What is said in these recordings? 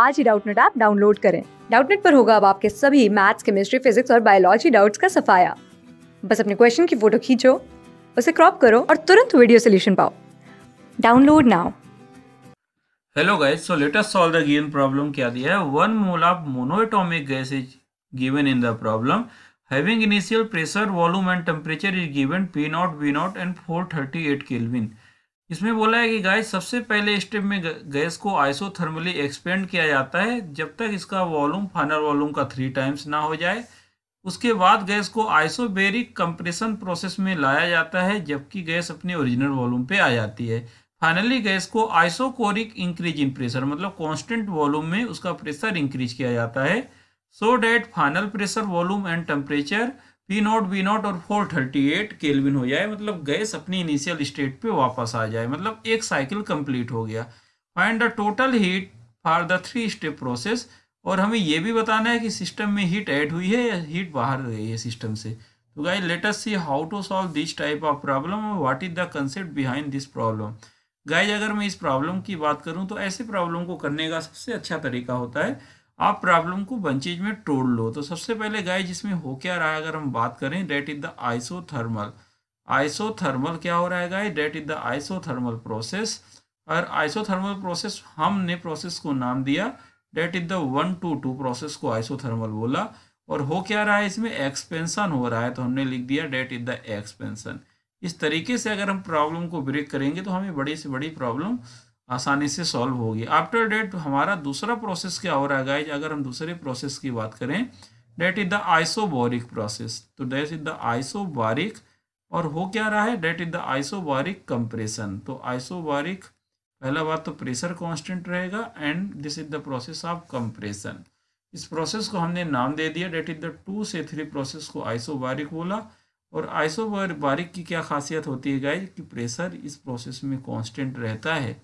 आज ही Doubtnut app download करें डाउटनेट पर होगा अब आपके सभी मैथ्स केमिस्ट्री फिजिक्स और बायोलॉजी डाउट्स का सफाया बस अपने क्वेश्चन की फोटो खींचो उसे क्रॉप करो और तुरंत वीडियो सोल्यूशन पाओ download now hello guys so let us solve the given problem क्या दिया है one mole of monoatomic gas is given in the problem having initial pressure volume and temperature is given p naught v naught and 438 kelvin इसमें बोला है कि guys सबसे पहले step में गैस को आइसोथर्मली एक्सपेंड किया जाता है जब तक इसका वॉल्यूम फाइनल वॉल्यूम का थ्री टाइम्स ना हो जाए उसके बाद गैस को आइसोबेरिक कंप्रेशन प्रोसेस में लाया जाता है जबकि गैस अपने ओरिजिनल वॉल्यूम पे आ जाती है फाइनली गैस को आइसोकोरिक इंक्रीज इन प्रेशर मतलब कॉन्स्टेंट वॉल्यूम में उसका प्रेशर इंक्रीज किया जाता है so that final pressure volume and temperature P not be naught और 438 केल्विन हो जाए मतलब गैस अपनी इनिशियल स्टेट पे वापस आ जाए मतलब एक साइकिल कंप्लीट हो गया find the total heat for the three step process और हमें यह भी बताना है कि सिस्टम में हीट ऐड हुई है या हीट बाहर गई है सिस्टम से तो guys let us see how to solve this type of problem और what is the concept behind this problem guys अगर मैं इस प्रॉब्लम की बात करूं तो ऐसे प्रॉब्लम को करने का सबसे अच्छा तरीका होता है आप प्रॉब्लम को बंचेज में तोड़ लो तो सबसे पहले गाय जिसमें हो क्या रहा है अगर हम बात करें that is the isothermal isothermal क्या हो रहा है guy that is the isothermal process और आइसोथर्मल प्रोसेस हमने प्रोसेस को नाम दिया that is the one two two process को आइसोथर्मल बोला और हो क्या रहा है इसमें एक्सपेंसन हो रहा है तो हमने लिख दिया डेट इज द एक्सपेंसन इस तरीके से अगर हम प्रॉब्लम को ब्रेक करेंगे तो हमें बड़ी से बड़ी प्रॉब्लम आसानी से सॉल्व होगी आफ्टर डेट हमारा दूसरा प्रोसेस क्या हो रहा है गाइज अगर हम दूसरे प्रोसेस की बात करें that is the isobaric process तो डेट इज द आइसोबारिक और हो क्या रहा है that is the isobaric compression तो आइसोबारिक पहला बात तो प्रेशर कांस्टेंट रहेगा and this is the process of compression इस प्रोसेस को हमने नाम दे दिया डेट इज द टू से थ्री प्रोसेस को आइसोबारिक बोला और आइसोबारिक की क्या खासियत होती है गाइज कि प्रेशर इस प्रोसेस में कॉन्स्टेंट रहता है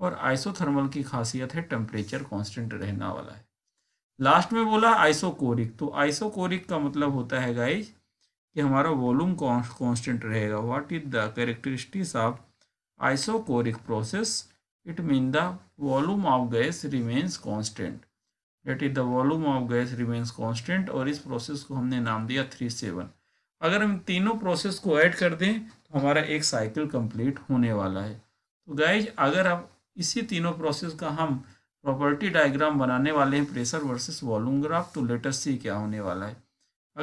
और आइसोथर्मल की खासियत है टेम्परेचर कांस्टेंट रहना वाला है लास्ट में बोला आइसोकोरिक तो आइसोकोरिक का मतलब होता है गाइज कि हमारा वॉल्यूम कांस्टेंट रहेगा what is the characteristics of isochoric process it mean the volume of gas remains constant that is the volume of gas remains constant और इस प्रोसेस को हमने नाम दिया थ्री सेवन अगर हम तीनों प्रोसेस को ऐड कर दें तो हमारा एक साइकिल कंप्लीट होने वाला है तो गाइज अगर आप इसी तीनों प्रोसेस का हम प्रॉपर्टी डायग्राम बनाने वाले हैं प्रेशर वर्सेस वॉल्यूम ग्राफ तो लेटर सी क्या होने वाला है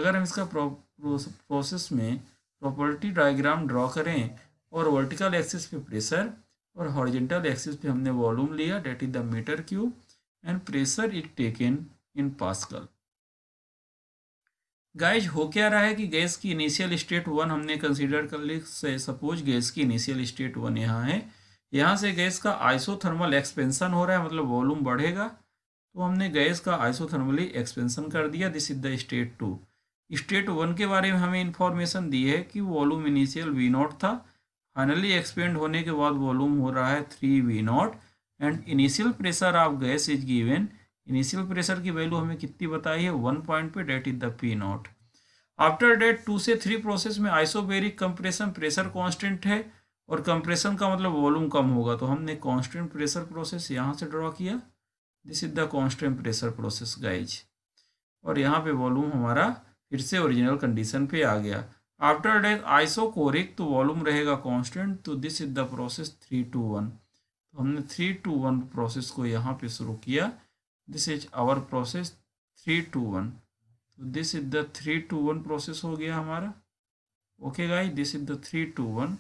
अगर हम इसका प्रोसेस में प्रॉपर्टी डायग्राम ड्रॉ करें और वर्टिकल एक्सिस पे प्रेशर और हॉरिजेंटल एक्सिस पे हमने वॉल्यूम लिया that is the meter cube and pressure is taken in pascal guys हो क्या रहा है कि गैस की इनिशियल स्टेट वन हमने कंसीडर कर ली सपोज गैस की इनिशियल स्टेट वन यहाँ है यहाँ से गैस का आइसोथर्मल एक्सपेंशन हो रहा है मतलब वॉल्यूम बढ़ेगा तो हमने गैस का आइसोथर्मली एक्सपेंशन कर दिया this is the state two state one के बारे में हमें इन्फॉर्मेशन दी है कि वॉल्यूम इनिशियल वी नॉट था फाइनली एक्सपेंड होने के बाद वॉल्यूम हो रहा है three V naught and initial pressure of gas is given initial pressure की वैल्यू हमें कितनी बताई है वन पॉइंट पे that is the P naught after that two से थ्री प्रोसेस में आइसोबेरिक कंप्रेशन प्रेशर कॉन्स्टेंट है और कंप्रेशन का मतलब वॉल्यूम कम होगा तो हमने कांस्टेंट प्रेशर प्रोसेस यहाँ से ड्रॉ किया this is the constant pressure process guys और यहाँ पे वॉल्यूम हमारा फिर से ओरिजिनल कंडीशन पे आ गया आफ्टर डेथ आइसोकोरिक तो वॉल्यूम रहेगा कांस्टेंट तो this is the process three to one तो हमने थ्री टू वन प्रोसेस को यहाँ पे शुरू किया this is our process three to one तो this is the three to one process हो गया हमारा okay guys this is the three to one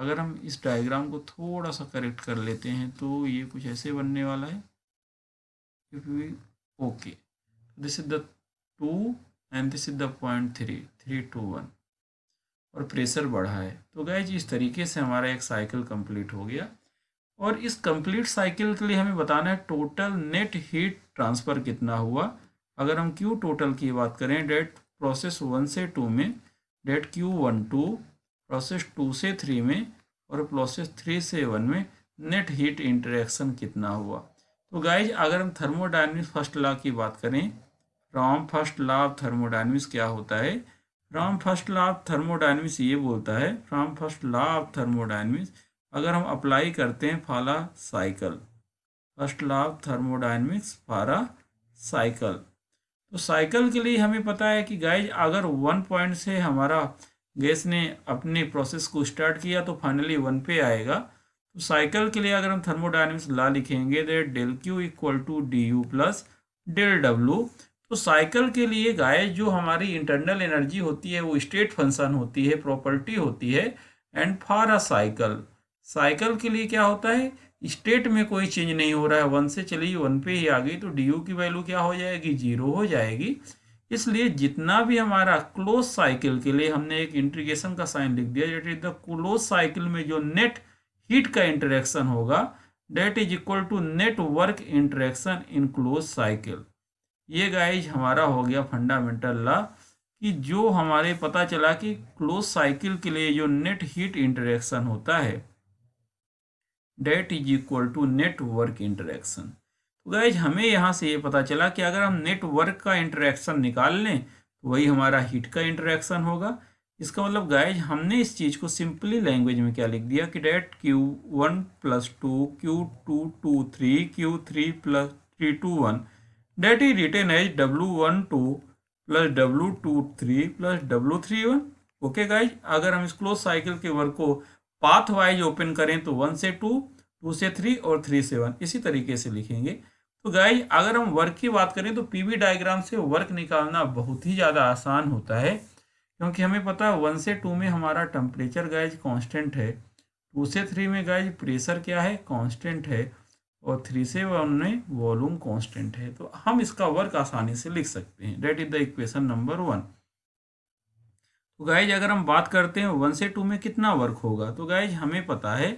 अगर हम इस डायग्राम को थोड़ा सा करेक्ट कर लेते हैं तो ये कुछ ऐसे बनने वाला है if we okay this is the two and this is the point three three to one और प्रेशर बढ़ा है तो गए जी इस तरीके से हमारा एक साइकिल कंप्लीट हो गया और इस कंप्लीट साइकिल के लिए हमें बताना है टोटल नेट हीट ट्रांसफ़र कितना हुआ अगर हम क्यू टोटल की बात करें डेट प्रोसेस वन से टू में that Q one two process two से थ्री में और प्रोसेस थ्री से वन में नेट हीट इंटरेक्शन कितना हुआ तो गाइज अगर हम थर्मोडाइनमिक्स फर्स्ट लॉ की बात करें from first law of thermodynamics क्या होता है from first law of thermodynamics ये बोलता है from first law of thermodynamics अगर हम अप्लाई करते हैं for a cycle first law of thermodynamics for a cycle तो साइकिल के लिए हमें पता है कि गाइज अगर वन पॉइंट से हमारा गैस ने अपने प्रोसेस को स्टार्ट किया तो फाइनली वन पे आएगा तो साइकिल के लिए अगर हम थर्मोडाइनमिक्स ला लिखेंगे that del Q equal to D U plus del W तो साइकिल तो के लिए गाय जो हमारी इंटरनल एनर्जी होती है वो स्टेट फंक्शन होती है प्रॉपर्टी होती है and for a cycle cycle के लिए क्या होता है स्टेट में कोई चेंज नहीं हो रहा है वन से चली वन पे ही आ गई तो डी यू की वैल्यू क्या हो जाएगी जीरो हो जाएगी इसलिए जितना भी हमारा क्लोज साइकिल के लिए हमने एक इंट्रीगेशन का साइन लिख दिया that is the close cycle में जो नेट हीट का इंटरेक्शन होगा that is equal to net work interaction in close cycle ये गाइज हमारा हो गया फंडामेंटल लॉ कि जो हमारे पता चला कि क्लोज साइकिल के लिए जो नेट हीट इंटरेक्शन होता है that is equal to net work interaction तो गैज हमें यहाँ से ये पता चला कि अगर हम नेटवर्क का इंटरेक्शन निकाल लें तो वही हमारा हीट का इंटरेक्शन होगा इसका मतलब गैज हमने इस चीज़ को सिंपली लैंग्वेज में क्या लिख दिया कि that Q one plus two Q two two three Q three plus three to one that ही written as W one two plus W two three plus W three one okay guys अगर हम इस close cycle के work को path wise open करें तो one से two two से थ्री और थ्री से वन इसी तरीके से लिखेंगे तो गाइज अगर हम वर्क की बात करें तो पीवी डायग्राम से वर्क निकालना बहुत ही ज़्यादा आसान होता है क्योंकि हमें पता है वन से टू में हमारा टेम्परेचर गाइज कांस्टेंट है टू से थ्री में गाइज प्रेशर क्या है कांस्टेंट है और थ्री से वन में वॉल्यूम कांस्टेंट है तो हम इसका वर्क आसानी से लिख सकते हैं that is the equation number one तो गाइज अगर हम बात करते हैं वन से टू में कितना वर्क होगा तो गाइज हमें पता है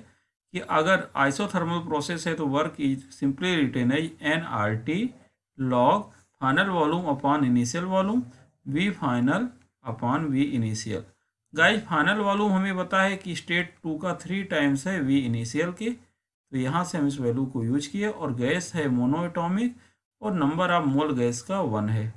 कि अगर आइसोथर्मल प्रोसेस है तो work is simply written as N R T log final volume upon initial volume V final upon V initial guys final volume हमें पता है कि स्टेट टू का थ्री टाइम्स है वी इनिशियल के तो यहाँ से हम इस वैल्यू को यूज किए और गैस है मोनोएटॉमिक और नंबर ऑफ मोल गैस का वन है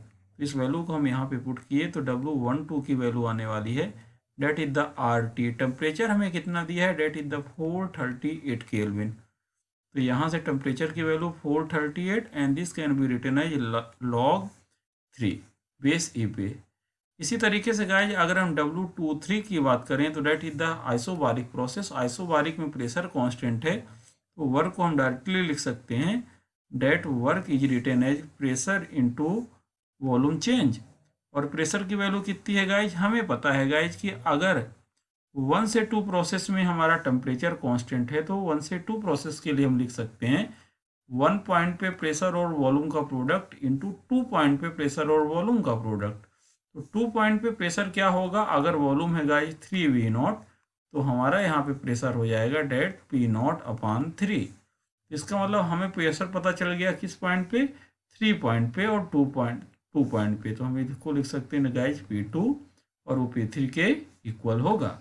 इस वैल्यू को हम यहाँ पे पुट किए तो डब्लू वन टू की वैल्यू आने वाली है that is the R T temperature हमें कितना दिया है that is the four thirty eight kelvin तो यहाँ से टेम्परेचर की value four thirty eight and this can be written as log three base E पे इसी तरीके से गाय अगर हम डब्ल्यू टू थ्री की बात करें तो that is the isobaric process isobaric में प्रेशर कॉन्स्टेंट है तो वर्क को हम डायरेक्टली लिख सकते हैं that work is written as pressure to volume change और प्रेशर की वैल्यू कितनी है गाइज हमें पता है गाइज कि अगर वन से टू प्रोसेस में हमारा टेम्परेचर कांस्टेंट है तो वन से टू प्रोसेस के लिए हम लिख सकते हैं वन पॉइंट पे प्रेशर और वॉल्यूम का प्रोडक्ट इंटू टू पॉइंट पे प्रेशर और वॉल्यूम का प्रोडक्ट तो टू पॉइंट पे प्रेशर क्या होगा अगर वॉल्यूम है गाइज थ्री वी नॉट तो हमारा यहाँ पे प्रेशर हो जाएगा that P not upon three इसका मतलब हमें प्रेशर पता चल गया किस पॉइंट पे थ्री पॉइंट पे और टू पॉइंट टू पॉइंट पे तो हम इसको लिख सकते हैं नजाइज पी टू और वो पी थ्री के इक्वल होगा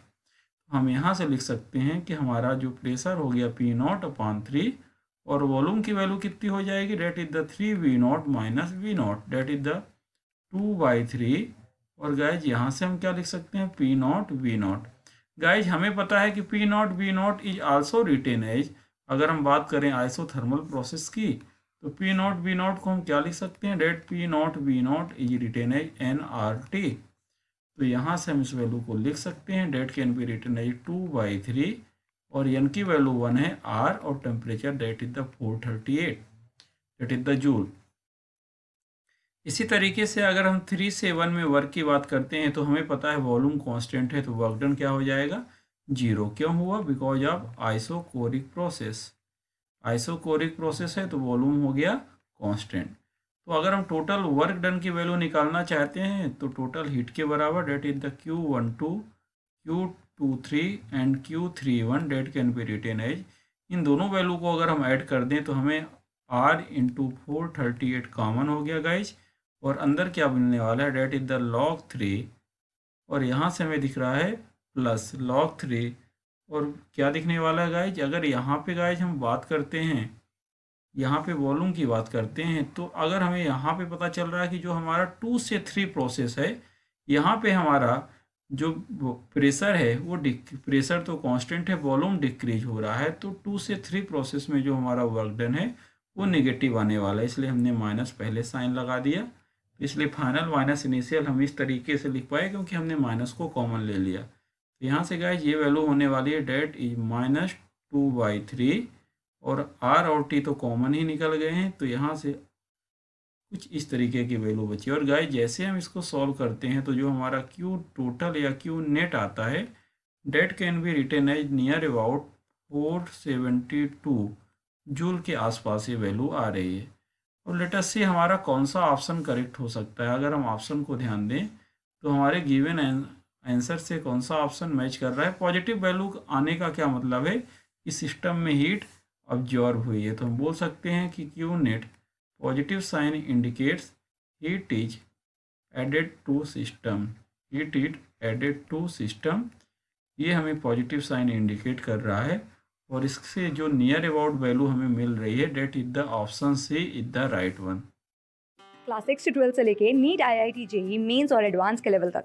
हम यहाँ से लिख सकते हैं कि हमारा जो प्रेशर हो गया पी नॉट अपॉन थ्री और वॉल्यूम की वैल्यू कितनी हो जाएगी that is the three V not minus V not that is the two by three और गाइज यहाँ से हम क्या लिख सकते हैं P not V not guys हमें पता है कि P not V not is also written as अगर हम बात करें आइसोथर्मल प्रोसेस की तो पी नॉट बी नॉट को हम क्या लिख सकते हैं that P not be not is written as N R T तो यहाँ से हम इस वैल्यू को लिख सकते हैं that can be written as two by three और एन की वैल्यू वन है आर और temperature that is the four thirty eight that is the joule इसी तरीके से अगर हम थ्री से वन में वर्क की बात करते हैं तो हमें पता है वॉल्यूम कांस्टेंट है तो वर्कडन क्या हो जाएगा जीरो क्यों हुआ because of isochoric process isochoric process है तो वॉल्यूम हो गया कांस्टेंट तो अगर हम टोटल वर्क डन की वैल्यू निकालना चाहते हैं तो टोटल हीट के बराबर that is the Q one two Q two three and Q three one that can be written as इन दोनों वैल्यू को अगर हम ऐड कर दें तो हमें R into four thirty eight common हो गया गाइज और अंदर क्या मिलने वाला है that is the log three और यहाँ से हमें दिख रहा है प्लस लॉग थ्री और क्या दिखने वाला है गाइज अगर यहाँ पे गाइज हम बात करते हैं यहाँ पे वॉल्यूम की बात करते हैं तो अगर हमें यहाँ पे पता चल रहा है कि जो हमारा टू से थ्री प्रोसेस है यहाँ पे हमारा जो प्रेशर है वो प्रेशर तो कांस्टेंट है वॉल्यूम डिक्रीज हो रहा है तो टू से थ्री प्रोसेस में जो हमारा वर्क डन है वो निगेटिव आने वाला है इसलिए हमने माइनस पहले साइन लगा दिया इसलिए फाइनल माइनस इनिशियल हम इस तरीके से लिख पाए क्योंकि हमने माइनस को कॉमन ले लिया तो यहाँ से गाइज ये वैल्यू होने वाली है that is minus two by three और आर और टी तो कॉमन ही निकल गए हैं तो यहाँ से कुछ इस तरीके की वैल्यू बची और गाइज जैसे हम इसको सॉल्व करते हैं तो जो हमारा क्यू टोटल या क्यू नेट आता है that can be written as near about four seventy two joule के आसपास ये वैल्यू आ रही है और लेटेस्ट से हमारा कौन सा ऑप्शन करेक्ट हो सकता है अगर हम ऑप्शन को ध्यान दें तो हमारे गिवन आंसर से कौन सा ऑप्शन मैच कर रहा है पॉजिटिव वैल्यू आने का क्या मतलब है इस सिस्टम में हीट ऑब्जॉर्व हुई है तो हम बोल सकते हैं कि Q net positive sign indicates heat is added to system heat is added to system ये हमें पॉजिटिव साइन इंडिकेट कर रहा है और इससे जो नियर अबाउट वैल्यू हमें मिल रही है that is the option C is the right one class six से से लेके NEET I I T JEE mains और एडवांस के लेवल तक